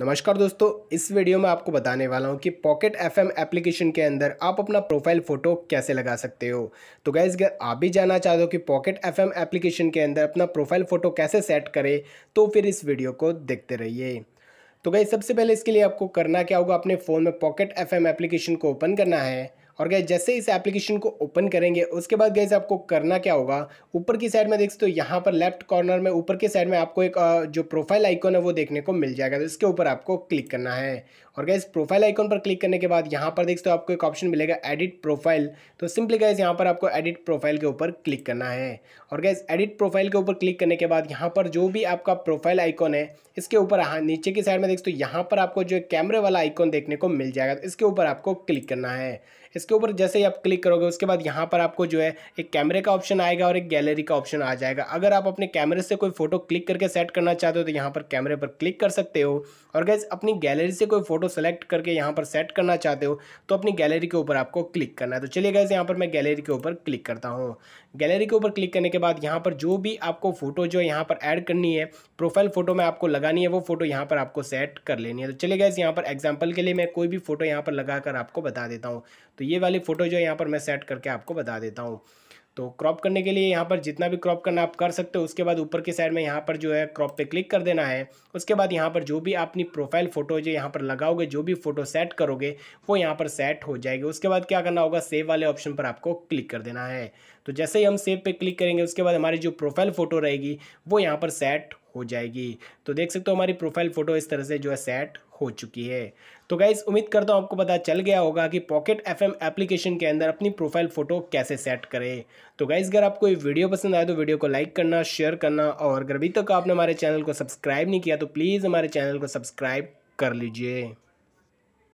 नमस्कार दोस्तों इस वीडियो में आपको बताने वाला हूं कि पॉकेट एफएम एप्लीकेशन के अंदर आप अपना प्रोफाइल फ़ोटो कैसे लगा सकते हो तो गैस अगर आप भी जानना चाहते हो कि पॉकेट एफएम एप्लीकेशन के अंदर अपना प्रोफाइल फ़ोटो कैसे सेट करें तो फिर इस वीडियो को देखते रहिए तो गैस सबसे पहले इसके लिए आपको करना क्या होगा अपने फ़ोन में पॉकेट एफ एप्लीकेशन को ओपन करना है और गैस जैसे इस एप्लीकेशन को ओपन करेंगे उसके बाद गैस आपको करना क्या होगा ऊपर की साइड में देख सकते हो यहाँ पर लेफ्ट कॉर्नर में ऊपर की साइड में आपको एक जो प्रोफाइल आइकॉन है वो देखने को मिल जाएगा तो इसके ऊपर आपको क्लिक करना है और गैस प्रोफाइल आइकॉन पर क्लिक करने के बाद यहाँ पर देख सकते हो आपको एक ऑप्शन मिलेगा एडिट प्रोफाइल तो सिंपली गैस यहाँ पर आपको एडिट प्रोफाइल के ऊपर क्लिक करना है और गैस एडिट प्रोफाइल के ऊपर क्लिक करने के बाद यहाँ पर जो भी आपका प्रोफाइल आइकॉन है इसके ऊपर हाँ नीचे की साइड में देख सकते हो यहाँ पर आपको जो कैमरे वाला आइकॉन देखने को मिल जाएगा तो इसके ऊपर आपको क्लिक करना है इस इसके ऊपर जैसे ही आप क्लिक करोगे उसके बाद यहाँ पर आपको जो है एक कैमरे का ऑप्शन आएगा और एक गैलरी का ऑप्शन आ जाएगा अगर आप अपने कैमरे से कोई फोटो क्लिक करके सेट करना चाहते हो तो यहाँ पर कैमरे पर क्लिक कर सकते हो और गैस अपनी गैलरी से कोई फोटो सेलेक्ट करके यहाँ पर सेट करना चाहते हो तो अपनी गैलरी के ऊपर आपको क्लिक करना है तो चलिए गैस यहाँ पर मैं गैलरी के ऊपर क्लिक करता हूँ गैलरी के ऊपर क्लिक करने के बाद यहाँ पर जो भी आपको फोटो जो है यहाँ पर ऐड करनी है प्रोफाइल फोटो में आपको लगानी है वो फोटो यहाँ पर आपको सेट कर लेनी है तो चलिए गैस यहाँ पर एग्जाम्पल के लिए मैं कोई भी फोटो यहाँ पर लगा आपको बता देता हूँ तो ये वाली फ़ोटो जो है यहाँ पर मैं सेट करके आपको बता देता हूँ तो क्रॉप करने के लिए यहाँ पर जितना भी क्रॉप करना आप कर सकते हो उसके बाद ऊपर के साइड में यहाँ पर जो है क्रॉप पे क्लिक कर देना है उसके बाद यहाँ पर जो भी अपनी प्रोफाइल फ़ोटो जो यहाँ पर लगाओगे जो भी फ़ोटो सेट करोगे वो यहाँ पर सेट हो जाएगी उसके बाद क्या करना होगा सेव वाले ऑप्शन पर आपको क्लिक कर देना है तो जैसे ही हम सेव पर क्लिक करेंगे उसके बाद हमारी जो प्रोफाइल फ़ोटो रहेगी वो यहाँ पर सेट हो जाएगी तो देख सकते हो हमारी प्रोफाइल फ़ोटो इस तरह से जो है सेट हो चुकी है तो गाइज उम्मीद करता हूँ आपको पता चल गया होगा कि पॉकेट एफएम एप्लीकेशन के अंदर अपनी प्रोफाइल फ़ोटो कैसे सेट करें तो गाइज अगर आपको ये वीडियो पसंद आए तो वीडियो को लाइक करना शेयर करना और अगर अभी तक आपने हमारे चैनल को सब्सक्राइब नहीं किया तो प्लीज़ हमारे चैनल को सब्सक्राइब कर लीजिए